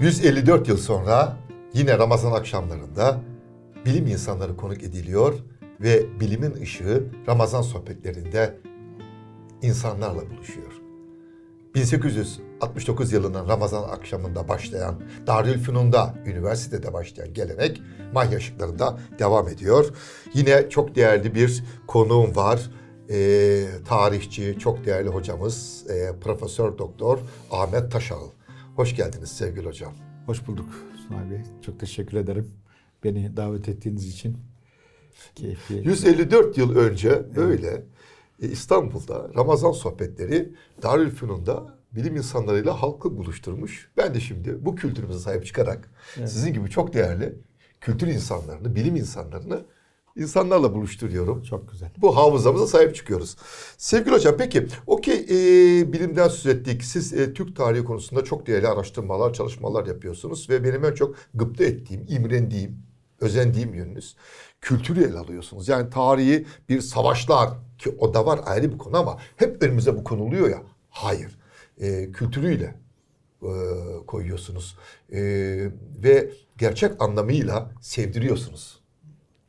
154 yıl sonra yine Ramazan akşamlarında bilim insanları konuk ediliyor ve bilimin ışığı Ramazan sohbetlerinde insanlarla buluşuyor. 1869 yılının Ramazan akşamında başlayan Darülfünun'da, üniversitede başlayan gelenek Mahya ışıklarında devam ediyor. Yine çok değerli bir konuğum var. E, tarihçi, çok değerli hocamız e, Profesör Doktor Ahmet Taşal. Hoş geldiniz sevgili hocam. Hoş bulduk Sunay Bey. Çok teşekkür ederim beni davet ettiğiniz için. Keyifli. 154 yıl önce evet. öyle e, İstanbul'da Ramazan sohbetleri Darülfünun'da bilim insanlarıyla halkı buluşturmuş. Ben de şimdi bu kültürümüze sahip çıkarak evet. sizin gibi çok değerli kültür insanlarını, bilim insanlarını insanlarla buluşturuyorum. Çok güzel. Bu hafızamıza sahip çıkıyoruz. Sevgili hocam peki okey e, bilimden söz ettik. Siz e, Türk tarihi konusunda çok değerli araştırmalar, çalışmalar yapıyorsunuz. Ve benim en çok gıpta ettiğim, imrendiğim, özendiğim yönünüz. Kültürü ele alıyorsunuz. Yani tarihi bir savaşlar ki o da var ayrı bir konu ama hep önümüze bu konuluyor ya. Hayır. E, kültürüyle e, koyuyorsunuz. E, ve gerçek anlamıyla sevdiriyorsunuz.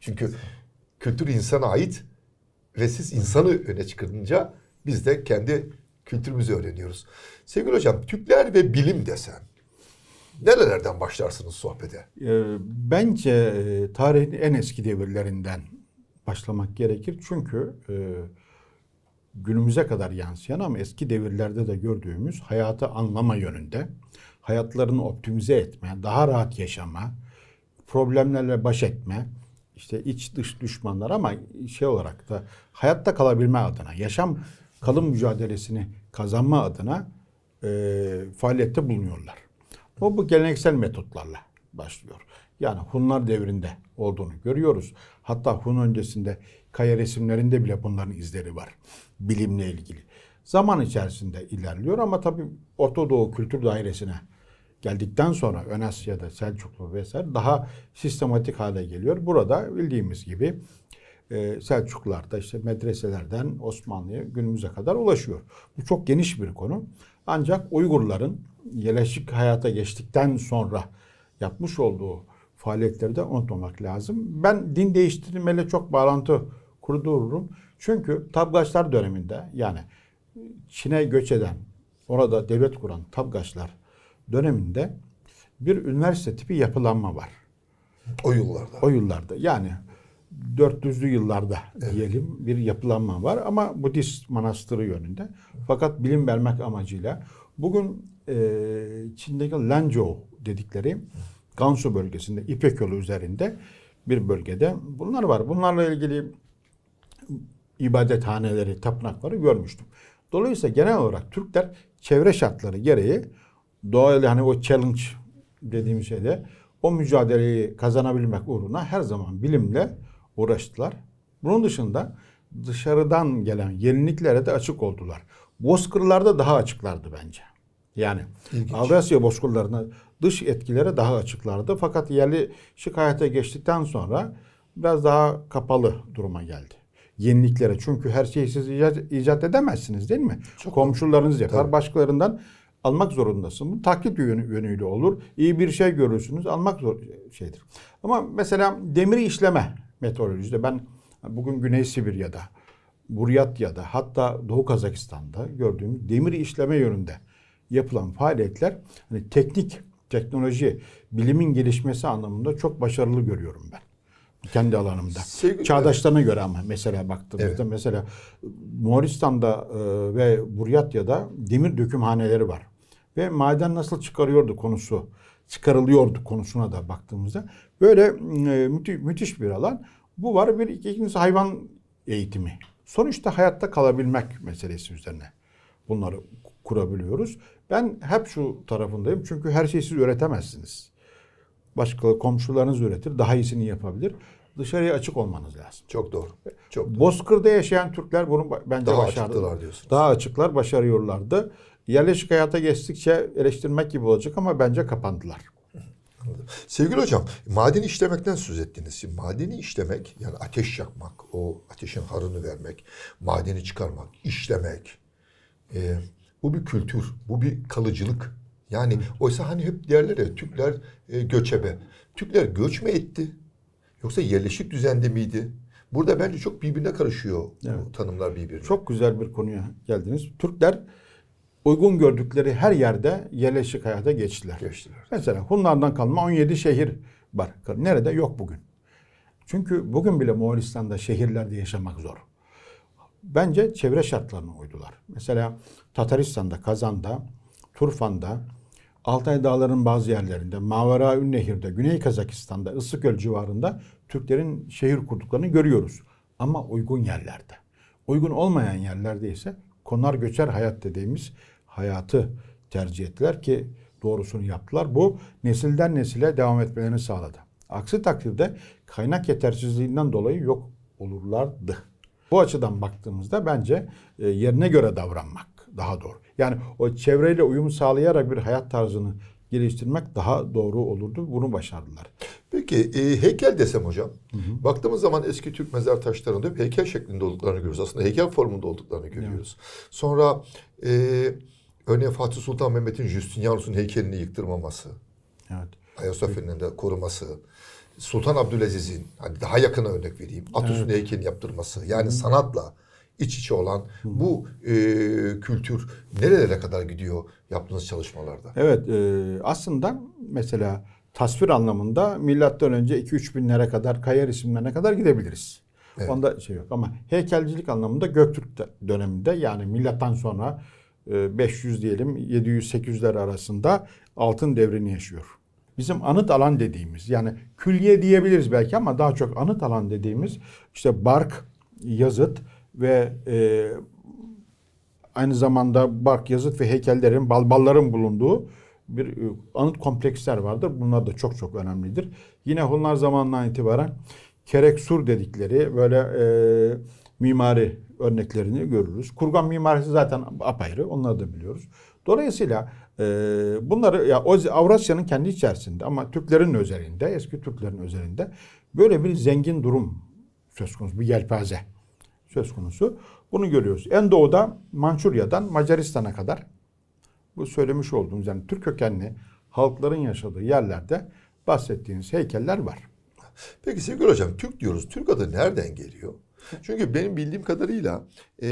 Çünkü kültür insana ait ve siz insanı öne çıkarınca biz de kendi kültürümüzü öğreniyoruz. Sevgili hocam Türkler ve bilim desen nerelerden başlarsınız sohbete? Ee, bence e, tarihin en eski devirlerinden başlamak gerekir. Çünkü e, günümüze kadar yansıyan ama eski devirlerde de gördüğümüz hayatı anlama yönünde hayatlarını optimize etme, daha rahat yaşama, problemlerle baş etme, işte iç dış düşmanlar ama şey olarak da hayatta kalabilme adına, yaşam kalım mücadelesini kazanma adına e, faaliyette bulunuyorlar. O bu geleneksel metotlarla başlıyor. Yani Hunlar devrinde olduğunu görüyoruz. Hatta Hun öncesinde kaya resimlerinde bile bunların izleri var. Bilimle ilgili. Zaman içerisinde ilerliyor ama tabii Orta Doğu Kültür Dairesi'ne geldikten sonra Önasya'da Selçuklu vesaire daha sistematik hale geliyor. Burada bildiğimiz gibi e, Selçuklularda işte medreselerden Osmanlı'ya günümüze kadar ulaşıyor. Bu çok geniş bir konu. Ancak Uygurların yerleşik hayata geçtikten sonra yapmış olduğu faaliyetleri de unutmamak lazım. Ben din değiştirmeyle çok bağlantı kurdururum. Çünkü Tabgaçlar döneminde yani Çin'e göç eden, orada devlet kuran Tabgaçlar döneminde bir üniversite tipi yapılanma var. O yıllarda. O yıllarda. Yani 400'lü yıllarda evet. diyelim bir yapılanma var ama Budist manastırı yönünde. Fakat bilim vermek amacıyla bugün e, Çin'deki Lanzhou dedikleri Gansu bölgesinde İpek yolu üzerinde bir bölgede bunlar var. Bunlarla ilgili ibadethaneleri, tapınakları görmüştüm. Dolayısıyla genel olarak Türkler çevre şartları gereği Doğal hani o challenge dediğim şeyde o mücadeleyi kazanabilmek uğruna her zaman bilimle uğraştılar. Bunun dışında dışarıdan gelen yeniliklere de açık oldular. Bozkırlarda daha açıklardı bence. Yani İlginç. Avrasya bozkırlarına dış etkilere daha açıklardı. Fakat yerli şikayete geçtikten sonra biraz daha kapalı duruma geldi. Yeniliklere çünkü her şeyi siz icat, icat edemezsiniz değil mi? Çok Komşularınız yapar. Tabii. Başkalarından almak zorundasın. Bu taklit yönü yönüyle olur. İyi bir şey görürsünüz almak zor şeydir. Ama mesela demir işleme meteorolojide ben bugün Güney Sibirya'da, Buryatya'da hatta Doğu Kazakistan'da gördüğüm demir işleme yönünde yapılan faaliyetler hani teknik, teknoloji, bilimin gelişmesi anlamında çok başarılı görüyorum ben kendi alanımda. Sevgili Çağdaşlarına göre ama mesela baktığımızda evet. mesela Moğolistan'da e, ve Buryatya'da demir dökümhaneleri var ve maden nasıl çıkarıyordu konusu çıkarılıyordu konusuna da baktığımızda böyle e, müthiş, bir alan. Bu var bir ikincisi hayvan eğitimi. Sonuçta hayatta kalabilmek meselesi üzerine bunları kurabiliyoruz. Ben hep şu tarafındayım çünkü her şeyi siz üretemezsiniz. Başka komşularınız üretir, daha iyisini yapabilir. Dışarıya açık olmanız lazım. Çok doğru. Çok doğru. Bozkır'da yaşayan Türkler bunu bence daha açıklar diyorsun. Daha açıklar, başarıyorlardı yerleşik hayata geçtikçe eleştirmek gibi olacak ama bence kapandılar. Sevgili hocam, madeni işlemekten söz ettiniz. Şimdi madeni işlemek, yani ateş yakmak, o ateşin harını vermek, madeni çıkarmak, işlemek. E, bu bir kültür, bu bir kalıcılık. Yani oysa hani hep derler ya Türkler e, göçebe. Türkler göç mü etti? Yoksa yerleşik düzende miydi? Burada bence çok birbirine karışıyor evet. tanımlar birbirine. Çok güzel bir konuya geldiniz. Türkler uygun gördükleri her yerde yerleşik hayata geçtiler. geçtiler. Mesela Hunlardan kalma 17 şehir var. Nerede? Yok bugün. Çünkü bugün bile Moğolistan'da şehirlerde yaşamak zor. Bence çevre şartlarına uydular. Mesela Tataristan'da, Kazan'da, Turfan'da, Altay Dağları'nın bazı yerlerinde, Mavera Ünnehir'de, Güney Kazakistan'da, Issıköl civarında Türklerin şehir kurduklarını görüyoruz. Ama uygun yerlerde. Uygun olmayan yerlerde ise konar göçer hayat dediğimiz hayatı tercih ettiler ki doğrusunu yaptılar. Bu nesilden nesile devam etmelerini sağladı. Aksi takdirde kaynak yetersizliğinden dolayı yok olurlardı. Bu açıdan baktığımızda bence e, yerine göre davranmak daha doğru. Yani o çevreyle uyum sağlayarak bir hayat tarzını geliştirmek daha doğru olurdu. Bunu başardılar. Peki e, heykel desem hocam. Hı hı. Baktığımız zaman eski Türk mezar taşlarında hep heykel şeklinde olduklarını görüyoruz. Aslında heykel formunda olduklarını görüyoruz. Evet. Sonra e, Örneğin Fatih Sultan Mehmet'in Justinianus'un heykelini yıktırmaması. Evet. Ayasofya'nın da koruması. Sultan Abdülaziz'in hani daha yakına örnek vereyim. Atatürk'ün evet. heykelini yaptırması. Yani Hı. sanatla iç içe olan Hı. bu e, kültür nerelere kadar gidiyor yaptığınız çalışmalarda? Evet e, aslında mesela tasvir anlamında milattan önce 2-3 binlere kadar kaya resimlerine kadar gidebiliriz. Evet. Onda şey yok ama heykelcilik anlamında Göktürk döneminde yani milattan sonra 500 e, diyelim 700-800'ler arasında altın devrini yaşıyor. Bizim anıt alan dediğimiz yani külliye diyebiliriz belki ama daha çok anıt alan dediğimiz işte Bark, Yazıt ve e, aynı zamanda Bark, Yazıt ve heykellerin, balbalların bulunduğu bir e, anıt kompleksler vardır. Bunlar da çok çok önemlidir. Yine Hunlar zamanından itibaren Kereksur dedikleri böyle e, mimari örneklerini görürüz. Kurgan mimarisi zaten apayrı. Onları da biliyoruz. Dolayısıyla e, bunları ya Avrasya'nın kendi içerisinde ama Türklerin özelinde, eski Türklerin özelinde böyle bir zengin durum söz konusu. Bir yelpaze söz konusu. Bunu görüyoruz. En doğuda Mançurya'dan Macaristan'a kadar bu söylemiş olduğumuz yani Türk kökenli halkların yaşadığı yerlerde bahsettiğiniz heykeller var. Peki sevgili hocam Türk diyoruz. Türk adı nereden geliyor? Çünkü benim bildiğim kadarıyla e,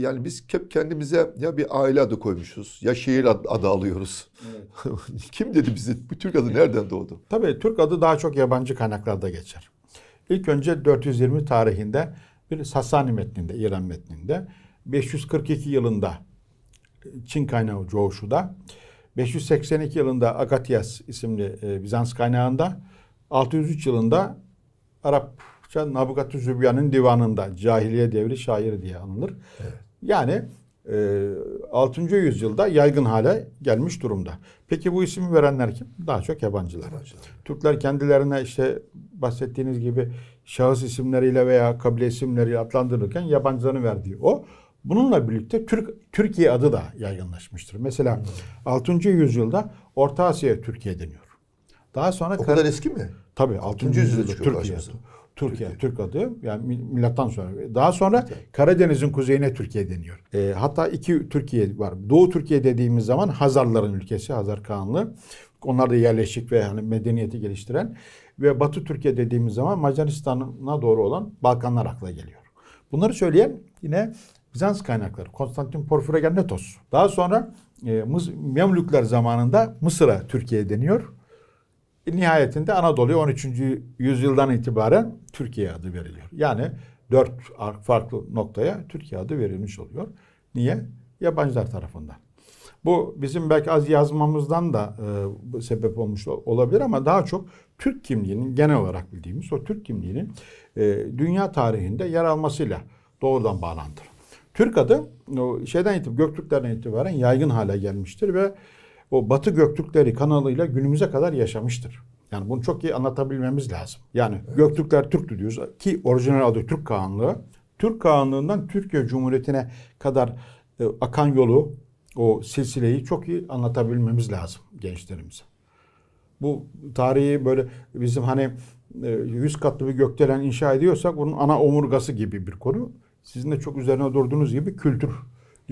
yani biz hep kendimize ya bir aile adı koymuşuz ya şehir adı, adı alıyoruz. Evet. Kim dedi bize bu Türk adı nereden doğdu? Tabii Türk adı daha çok yabancı kaynaklarda geçer. İlk önce 420 tarihinde bir Sasani metninde, İran metninde 542 yılında Çin kaynağı Coğuşu'da 582 yılında Agatias isimli Bizans kaynağında 603 yılında Arap Türkçe Nabukatü Zübyan'ın divanında cahiliye devri şairi diye anılır. Evet. Yani e, 6. yüzyılda yaygın hale gelmiş durumda. Peki bu ismi verenler kim? Daha çok yabancılar. yabancılar. Türkler kendilerine işte bahsettiğiniz gibi şahıs isimleriyle veya kabile isimleriyle adlandırırken yabancıların verdiği o. Bununla birlikte Türk Türkiye adı da yaygınlaşmıştır. Mesela hmm. 6. yüzyılda Orta Asya Türkiye deniyor. Daha sonra o kadar Kar eski mi? Tabii 6. yüzyılda Türkiye. Adı. Türkiye, Türkiye, Türk adı. Yani milattan sonra. Daha sonra Karadeniz'in kuzeyine Türkiye deniyor. E, hatta iki Türkiye var. Doğu Türkiye dediğimiz zaman Hazarların ülkesi, Hazar Kağanlı. Onlar da yerleşik ve hani medeniyeti geliştiren ve Batı Türkiye dediğimiz zaman Macaristan'a doğru olan Balkanlar akla geliyor. Bunları söyleyen yine Bizans kaynakları. Konstantin Porfirogenitos. Daha sonra e, Memlükler zamanında Mısır'a Türkiye deniyor. Nihayetinde Anadolu'ya 13. yüzyıldan itibaren Türkiye adı veriliyor. Yani dört farklı noktaya Türkiye adı verilmiş oluyor. Niye? Yabancılar tarafından. Bu bizim belki az yazmamızdan da e, sebep olmuş olabilir ama daha çok Türk kimliğinin genel olarak bildiğimiz o Türk kimliğinin e, dünya tarihinde yer almasıyla doğrudan bağlantılı. Türk adı şeyden itibaren Göktürklerden itibaren yaygın hale gelmiştir ve o Batı Göktürkleri kanalıyla günümüze kadar yaşamıştır. Yani bunu çok iyi anlatabilmemiz lazım. Yani evet. Göktürkler Türktü diyoruz ki orijinal adı Türk Kağanlığı. Türk Kağanlığından Türkiye Cumhuriyeti'ne kadar e, akan yolu, o silsileyi çok iyi anlatabilmemiz lazım gençlerimize. Bu tarihi böyle bizim hani e, katlı bir gökdelen inşa ediyorsak bunun ana omurgası gibi bir konu. Sizin de çok üzerine durduğunuz gibi kültür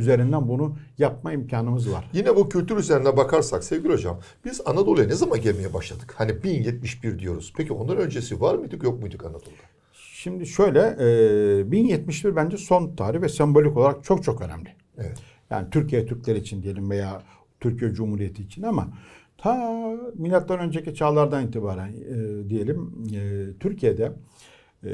üzerinden bunu yapma imkanımız var. Yine bu kültür üzerine bakarsak sevgili hocam biz Anadolu'ya ne zaman gelmeye başladık? Hani 1071 diyoruz. Peki ondan öncesi var mıydık yok muyduk Anadolu'da? Şimdi şöyle e, 1071 bence son tarih ve sembolik olarak çok çok önemli. Evet. Yani Türkiye Türkler için diyelim veya Türkiye Cumhuriyeti için ama ta milattan önceki çağlardan itibaren e, diyelim e, Türkiye'de e,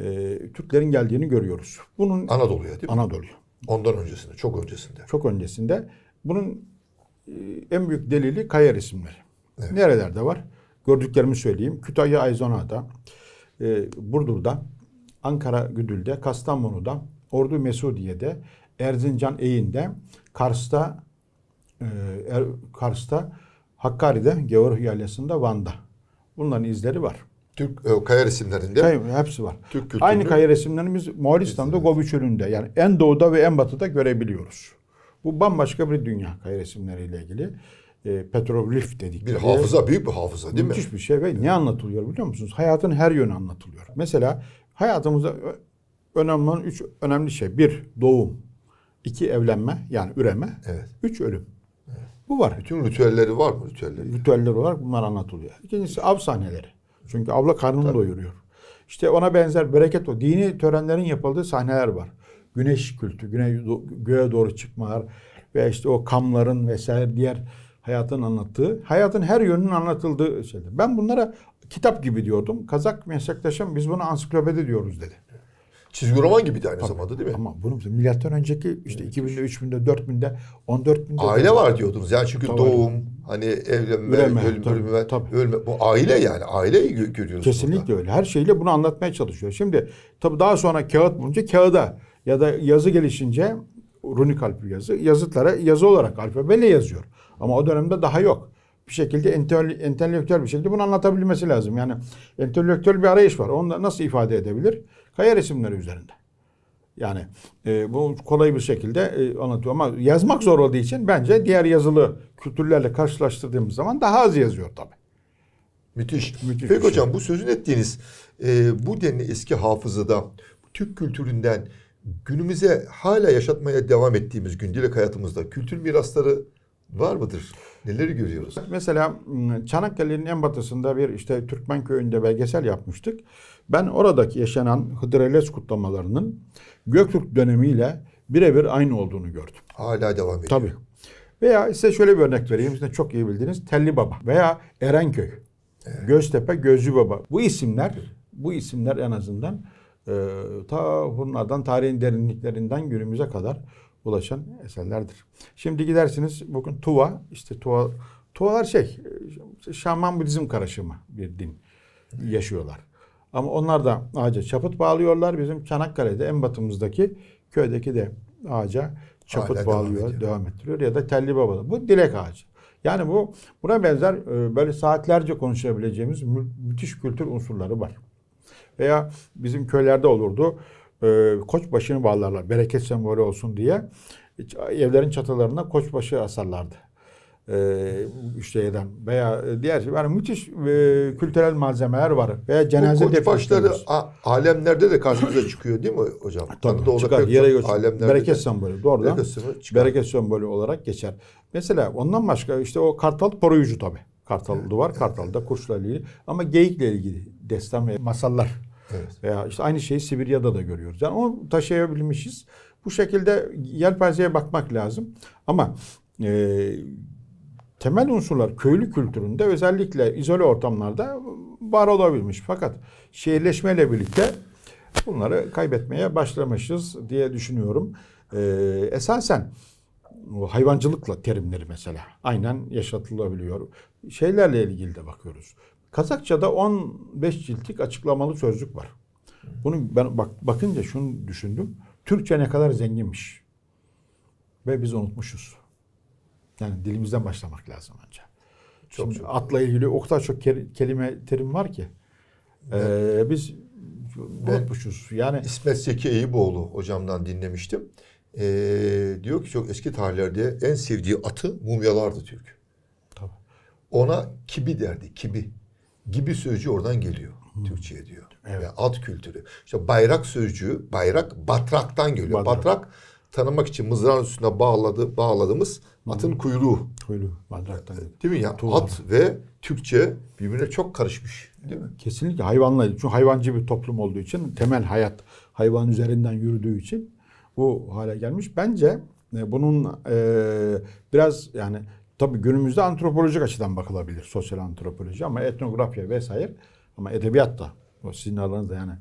Türklerin geldiğini görüyoruz. Bunun Anadolu'ya değil mi? Anadolu'ya. Ondan öncesinde, çok öncesinde. Çok öncesinde. Bunun e, en büyük delili kaya resimleri. Evet. Nerelerde var? Gördüklerimi söyleyeyim. Kütahya Ayzona'da, e, Burdur'da, Ankara Güdül'de, Kastamonu'da, Ordu Mesudiye'de, Erzincan Eğin'de, Kars'ta, e, er-, Kars'ta, Hakkari'de, Gevur Yaylası'nda, Van'da. Bunların izleri var. Türk e, kaya resimlerinde. Kaya, hepsi var. Türk kültürünü. Aynı kaya resimlerimiz Moğolistan'da Gobi Çölü'nde yani en doğuda ve en batıda görebiliyoruz. Bu bambaşka bir dünya kaya resimleriyle ilgili. E, petroglif dedik. Bir hafıza, büyük bir hafıza değil Müthiş mi? Müthiş bir şey ve evet. ne anlatılıyor biliyor musunuz? Hayatın her yönü anlatılıyor. Mesela hayatımızda önemli olan üç önemli şey. Bir, doğum. iki evlenme yani üreme. Evet. Üç, ölüm. Evet. Bu var. Bütün ritüelleri var mı? Ritüelleri, Ritüeller olarak bunlar anlatılıyor. İkincisi av sahneleri. Çünkü abla karnını Tabii. doyuruyor. İşte ona benzer bereket o. Dini törenlerin yapıldığı sahneler var. Güneş kültü, güne göğe doğru çıkmalar ve işte o kamların vesaire diğer hayatın anlattığı, hayatın her yönünün anlatıldığı şeyler. Ben bunlara kitap gibi diyordum. Kazak meslektaşım biz bunu ansiklopedi diyoruz dedi. Çizgi roman gibiydi aynı Tabii. zamanda değil mi? Ama bunu milattan önceki işte evet. 2000'de, 3000'de, 4000'de, 14.000'de. Aile var diyordunuz Yani çünkü Tabii. doğum, hani evlenme, Üreme, ölüm, tabii, ölme, tabii. ölme. Bu aile yani aileyi görüyorsunuz. Kesinlikle burada. öyle. Her şeyle bunu anlatmaya çalışıyor. Şimdi tabi daha sonra kağıt bulunca kağıda ya da yazı gelişince runik alfabe yazı yazıtlara yazı olarak alfabeyle yazıyor. Ama o dönemde daha yok bir şekilde entelektüel bir şekilde bunu anlatabilmesi lazım. Yani entelektüel bir arayış var. Onu da nasıl ifade edebilir? Kaya resimleri üzerinde. Yani e, bu kolay bir şekilde e, anlatıyor ama yazmak zor olduğu için bence diğer yazılı kültürlerle karşılaştırdığımız zaman daha az yazıyor tabii. Müthiş. Müthiş Peki şey. hocam şey. bu sözün ettiğiniz e, bu denli eski hafızada Türk kültüründen günümüze hala yaşatmaya devam ettiğimiz gündelik hayatımızda kültür mirasları var mıdır? Neleri görüyoruz? Mesela ıı, Çanakkale'nin en batısında bir işte Türkmen köyünde belgesel yapmıştık. Ben oradaki yaşanan Hıdrellez kutlamalarının Göktürk dönemiyle birebir aynı olduğunu gördüm. Hala devam ediyor. Tabii. Veya size şöyle bir örnek vereyim. Sizin çok iyi bildiğiniz Telli Baba veya Erenköy, evet. Göztepe, Gözlü Baba. Bu isimler, bu isimler en azından e, ta bunlardan tarihin derinliklerinden günümüze kadar ulaşan eserlerdir. Şimdi gidersiniz bugün Tuva işte Tuva Tuvalar şey Şaman Budizm karışımı bir din yaşıyorlar. Ama onlar da ağaca çaput bağlıyorlar. Bizim Çanakkale'de en batımızdaki köydeki de ağaca çaput Hala bağlıyor, devam, devam ettiriyor ya da telli babada. Bu dilek ağacı. Yani bu buna benzer e, böyle saatlerce konuşabileceğimiz müthiş kültür unsurları var. Veya bizim köylerde olurdu e, koç başını bağlarlar. Bereket sembolü olsun diye evlerin çatılarına koçbaşı asarlardı. Ee, şeyden veya e, diğer şey. Yani müthiş e, kültürel malzemeler var. Veya cenaze defaşları alemlerde de karşımıza çıkıyor değil mi hocam? Tabii Anadolu'da çıkar. Yere göç. Bereket de. sembolü. Doğrudan bereket sembolü, olarak geçer. Mesela ondan başka işte o kartal koruyucu tabii. Kartal duvar, evet. kartal da kuşla ilgili. Ama geyikle ilgili destan ve masallar Evet. Veya işte aynı şeyi Sibirya'da da görüyoruz. Yani onu taşıyabilmişiz. Bu şekilde yelpazeye bakmak lazım. Ama e, temel unsurlar köylü kültüründe özellikle izole ortamlarda var olabilmiş. Fakat şehirleşmeyle birlikte bunları kaybetmeye başlamışız diye düşünüyorum. E, esasen o hayvancılıkla terimleri mesela aynen yaşatılabiliyor. Şeylerle ilgili de bakıyoruz. Kazakça'da 15 ciltlik açıklamalı sözlük var. Bunu ben bak, bakınca şunu düşündüm. Türkçe ne kadar zenginmiş. Ve biz unutmuşuz. Yani dilimizden başlamak lazım önce. Çok Şimdi çok. Atla ilgili o kadar çok kelime terim var ki. Ee, biz unutmuşuz. Yani İsmet Zeki Eyüboğlu hocamdan dinlemiştim. Ee, diyor ki çok eski tarihlerde en sevdiği atı mumyalardı Türk. Tabii. Ona kibi derdi, kibi gibi sözcüğü oradan geliyor. Türkçe'ye diyor. Evet. Yani at kültürü. İşte bayrak sözcüğü, bayrak batraktan geliyor. Badrak. Batrak tanımak için mızrağın üstüne bağladı, bağladığımız Hı. atın kuyruğu. Kuyruğu. Badraktan geliyor. Değil mi ya? Tuğla. At ve Türkçe birbirine çok karışmış. Değil mi? Kesinlikle hayvanla. Çünkü hayvancı bir toplum olduğu için temel hayat hayvan üzerinden yürüdüğü için bu hale gelmiş. Bence e, bunun e, biraz yani Tabii günümüzde antropolojik açıdan bakılabilir sosyal antropoloji ama etnografya vesaire ama edebiyat da o sizin alanınızda yani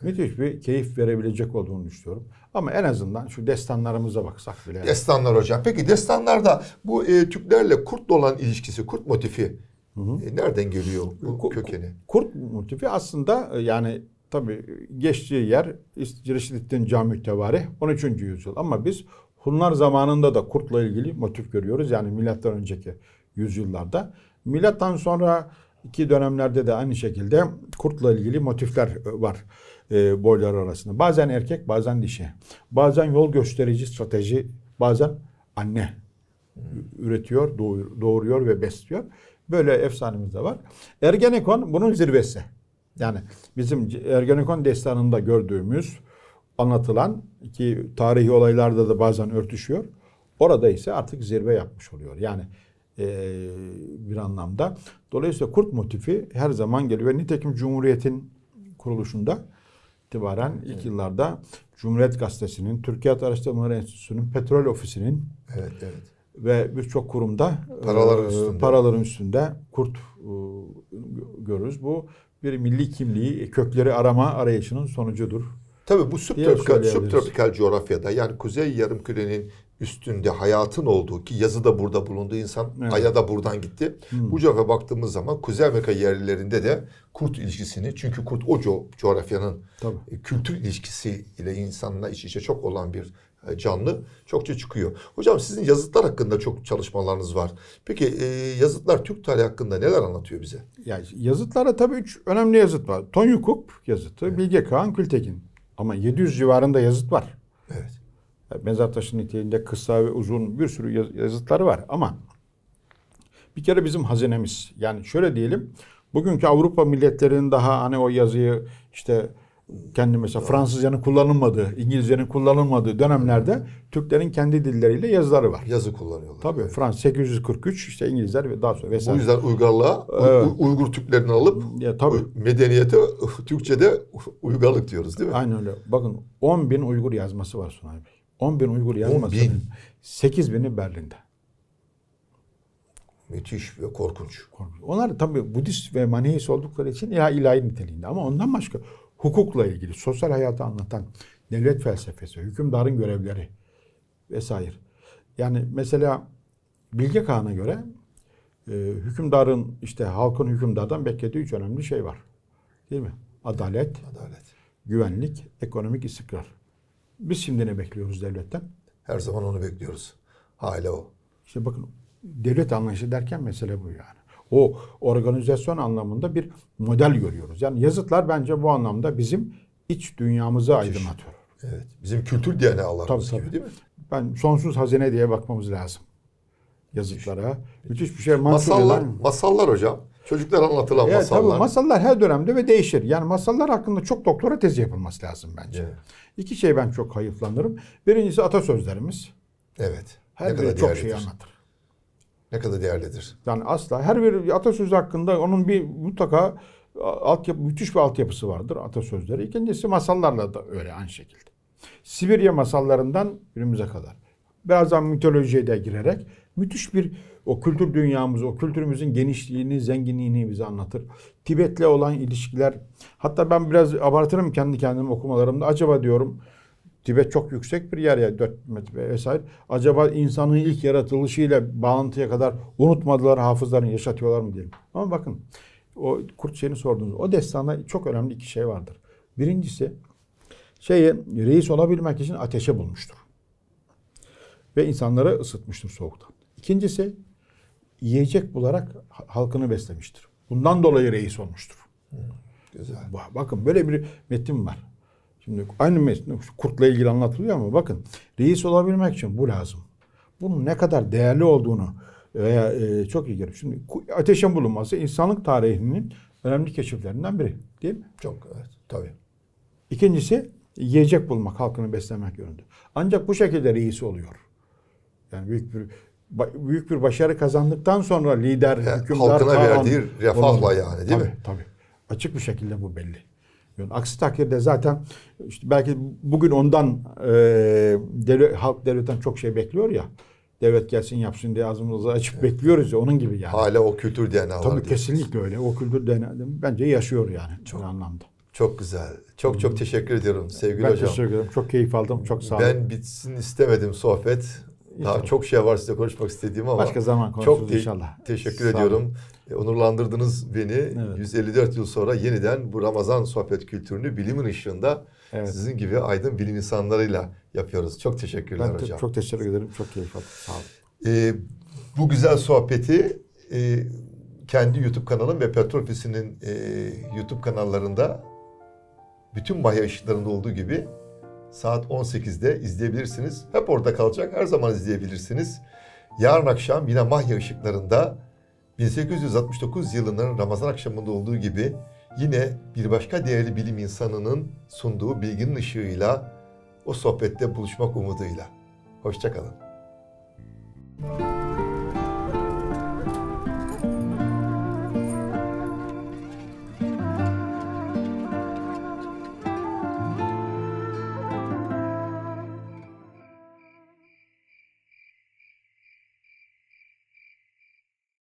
müthiş bir keyif verebilecek olduğunu düşünüyorum. Ama en azından şu destanlarımıza baksak bile. Destanlar hocam. Peki destanlarda bu e, Türklerle kurtla olan ilişkisi, kurt motifi hı hı. E, nereden geliyor bu kökeni? Kurt motifi aslında e, yani tabii geçtiği yer Reşidettin Cami Tevari 13. yüzyıl ama biz Hunlar zamanında da kurtla ilgili motif görüyoruz. Yani milattan önceki yüzyıllarda. Milattan sonra iki dönemlerde de aynı şekilde kurtla ilgili motifler e, var e, boylar arasında. Bazen erkek, bazen dişi. Bazen yol gösterici strateji, bazen anne üretiyor, doğuruyor ve besliyor. Böyle efsanemiz de var. Ergenekon bunun zirvesi. Yani bizim Ergenekon destanında gördüğümüz anlatılan ki tarihi olaylarda da bazen örtüşüyor. Orada ise artık zirve yapmış oluyor. Yani e, bir anlamda. Dolayısıyla kurt motifi her zaman geliyor. Nitekim Cumhuriyet'in kuruluşunda itibaren evet. ilk yıllarda Cumhuriyet Gazetesi'nin, Türkiye Araştırmaları Enstitüsü'nün, Petrol Ofisi'nin evet, evet. ve birçok kurumda e, paraların üstünde. paraların üstünde kurt e, görürüz. Bu bir milli kimliği, kökleri arama arayışının sonucudur Tabii bu şey subtropikal, subtropikal coğrafyada yani kuzey Yarım Kürenin üstünde hayatın olduğu ki yazı da burada bulundu insan evet. aya da buradan gitti. Hmm. Bu coğrafya baktığımız zaman Kuzey Amerika yerlilerinde de kurt ilişkisini çünkü kurt o co coğrafyanın Tabii. E, kültür ilişkisi ile insanla iç içe çok olan bir e, canlı çokça çıkıyor. Hocam sizin yazıtlar hakkında çok çalışmalarınız var. Peki e, yazıtlar Türk tarihi hakkında neler anlatıyor bize? Yani yazıtlara tabii üç önemli yazıt var. Tonyukup yazıtı, evet. Bilge Kağan, Kültekin. Ama 700 civarında yazıt var. Evet. Mezar taşının niteliğinde kısa ve uzun bir sürü yazıtları var ama bir kere bizim hazinemiz. Yani şöyle diyelim. Bugünkü Avrupa milletlerinin daha hani o yazıyı işte kendi mesela Fransızcanın kullanılmadığı, İngilizcenin kullanılmadığı dönemlerde Türklerin kendi dilleriyle yazıları var. Yazı kullanıyorlar. Tabii yani. Fransız 843 işte İngilizler ve daha sonra vesaire. O yüzden uygarlığa evet. Uygur Türklerini alıp ya, tabii. medeniyete Türkçe'de uygarlık diyoruz değil mi? Aynen öyle. Bakın 10 bin Uygur yazması var Sunay Bey. 10 bin Uygur yazması. 10 bin. 8 bini Berlin'de. Müthiş ve korkunç. korkunç. Onlar tabii Budist ve Manihist oldukları için ya ilahi niteliğinde ama ondan başka hukukla ilgili, sosyal hayatı anlatan devlet felsefesi, hükümdarın görevleri vesaire. Yani mesela Bilge Kağan'a göre e, hükümdarın işte halkın hükümdardan beklediği üç önemli şey var. Değil mi? Adalet, Adalet. güvenlik, ekonomik istikrar. Biz şimdi ne bekliyoruz devletten? Her zaman onu bekliyoruz. Hala o. İşte bakın devlet anlayışı derken mesele bu yani o organizasyon anlamında bir model görüyoruz. Yani yazıtlar bence bu anlamda bizim iç dünyamızı aydınlatıyor. Evet. Bizim kültür DNA'larımız tabii, gibi tabii. değil mi? Ben sonsuz hazine diye bakmamız lazım. Yazıtlara. Müthiş, Müthiş bir şey. Masallar, masallar hocam. Çocuklar anlatılan evet, masallar. Tabii masallar her dönemde ve değişir. Yani masallar hakkında çok doktora tezi yapılması lazım bence. Evet. İki şey ben çok hayıflanırım. Birincisi atasözlerimiz. Evet. Her biri çok şey anlatır ne kadar değerlidir? Yani asla her bir atasözü hakkında onun bir mutlaka altyapı, müthiş bir altyapısı vardır atasözleri. İkincisi masallarla da öyle aynı şekilde. Sibirya masallarından günümüze kadar. Birazdan mitolojiye de girerek müthiş bir o kültür dünyamızı, o kültürümüzün genişliğini, zenginliğini bize anlatır. Tibet'le olan ilişkiler, hatta ben biraz abartırım kendi kendime okumalarımda. Acaba diyorum Tibet çok yüksek bir yer ya 4 metre vesaire. Acaba insanın ilk yaratılışıyla bağlantıya kadar unutmadılar hafızlarını yaşatıyorlar mı diyelim. Ama bakın o kurt şeyini sordunuz. O destanda çok önemli iki şey vardır. Birincisi şeyi reis olabilmek için ateşe bulmuştur. Ve insanları ısıtmıştır soğuktan. İkincisi yiyecek bularak halkını beslemiştir. Bundan dolayı reis olmuştur. Güzel. Bakın böyle bir metin var. Şimdi aynı metni kurtla ilgili anlatılıyor ama bakın reis olabilmek için bu lazım. Bunun ne kadar değerli olduğunu veya e, çok iyi görüyorum. Şimdi ateşin bulunması insanlık tarihinin önemli keşiflerinden biri değil mi? Çok evet tabii. İkincisi yiyecek bulmak, halkını beslemek yönünde. Ancak bu şekilde reis oluyor. Yani büyük bir büyük bir başarı kazandıktan sonra lider, yani hükümdar... Halkına verdiği refahla yani değil tabii, mi? Tabii. Açık bir şekilde bu belli yönü. Aksi takdirde zaten işte belki bugün ondan e, devlet, halk devletten çok şey bekliyor ya. Devlet gelsin yapsın diye ağzımızı açıp evet. bekliyoruz ya onun gibi yani. Hala o kültür DNA Tabii var. Tabii kesinlikle öyle. O kültür DNA bence yaşıyor yani çok, bir anlamda. Çok güzel. Çok çok teşekkür ediyorum sevgili ben hocam. Ben teşekkür ederim. Çok keyif aldım. Çok sağ olun. Ben bitsin istemedim sohbet. Daha çok şey var size konuşmak istediğim ama. Başka zaman konuşuruz çok inşallah. Teşekkür sağ ediyorum. Olun. E, onurlandırdınız beni. Evet. 154 yıl sonra yeniden bu Ramazan sohbet kültürünü bilimin ışığında evet. sizin gibi aydın bilim insanlarıyla yapıyoruz. Çok teşekkürler ben te- hocam. Çok teşekkür ederim. Çok keyif aldım. Sağ olun. Ee, bu güzel sohbeti e, kendi YouTube kanalım ve Petrofis'in e, YouTube kanallarında bütün Mahya ışıklarında olduğu gibi saat 18'de izleyebilirsiniz. Hep orada kalacak. Her zaman izleyebilirsiniz. Yarın akşam yine Mahya ışıklarında 1869 yılının Ramazan akşamında olduğu gibi yine bir başka değerli bilim insanının sunduğu bilginin ışığıyla o sohbette buluşmak umuduyla. Hoşçakalın. Müzik